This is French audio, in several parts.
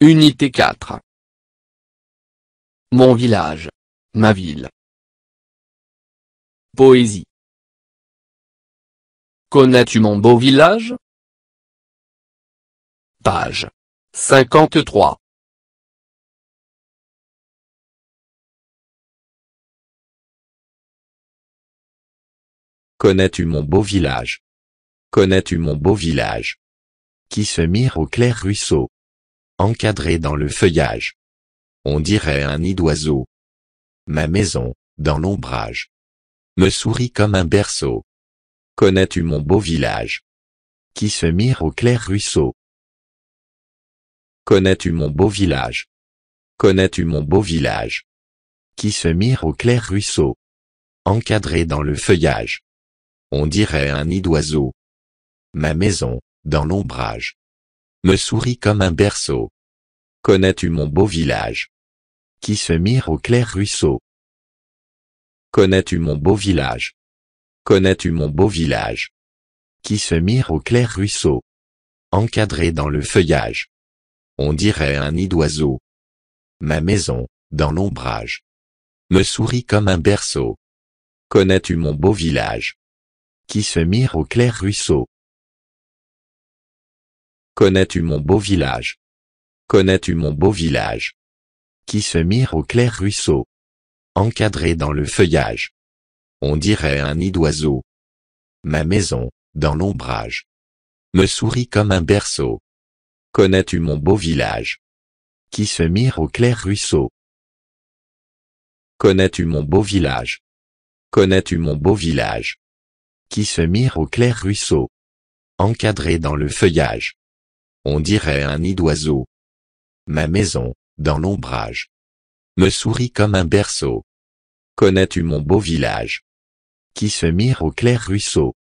Unité 4 Mon village. Ma ville. Poésie Connais-tu mon beau village Page 53 Connais-tu mon beau village Connais-tu mon beau village Qui se mire au clair ruisseau, encadré dans le feuillage. On dirait un nid d'oiseau. Ma maison, dans l'ombrage, me sourit comme un berceau. Connais-tu mon beau village Qui se mire au clair ruisseau Connais-tu mon beau village Connais-tu mon beau village Qui se mire au clair ruisseau Encadré dans le feuillage. On dirait un nid d'oiseau. Ma maison, dans l'ombrage, me sourit comme un berceau. Connais-tu mon beau village Qui se mire au clair ruisseau Connais-tu mon beau village Connais-tu mon beau village Qui se mire au clair ruisseau, encadré dans le feuillage. On dirait un nid d'oiseau. Ma maison, dans l'ombrage, me sourit comme un berceau. Connais-tu mon beau village Qui se mire au clair ruisseau Connais-tu mon beau village Connais-tu mon beau village Qui se mire au clair ruisseau, encadré dans le feuillage. On dirait un nid d'oiseau. Ma maison, dans l'ombrage, me sourit comme un berceau. Connais-tu mon beau village qui se mire au clair ruisseau Connais-tu mon beau village Connais-tu mon beau village qui se mire au clair ruisseau Encadré dans le feuillage. On dirait un nid d'oiseau. Ma maison, dans l'ombrage, me sourit comme un berceau. Connais-tu mon beau village qui se mirent au clair ruisseau.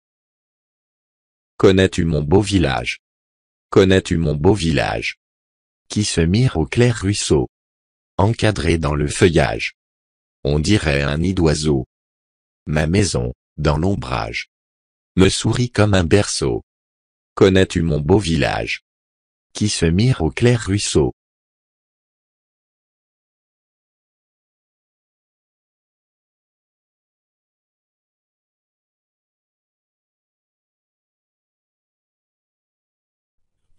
Connais-tu mon beau village Connais-tu mon beau village Qui se mirent au clair ruisseau. Encadré dans le feuillage. On dirait un nid d'oiseau. Ma maison, dans l'ombrage. Me sourit comme un berceau. Connais-tu mon beau village Qui se mirent au clair ruisseau.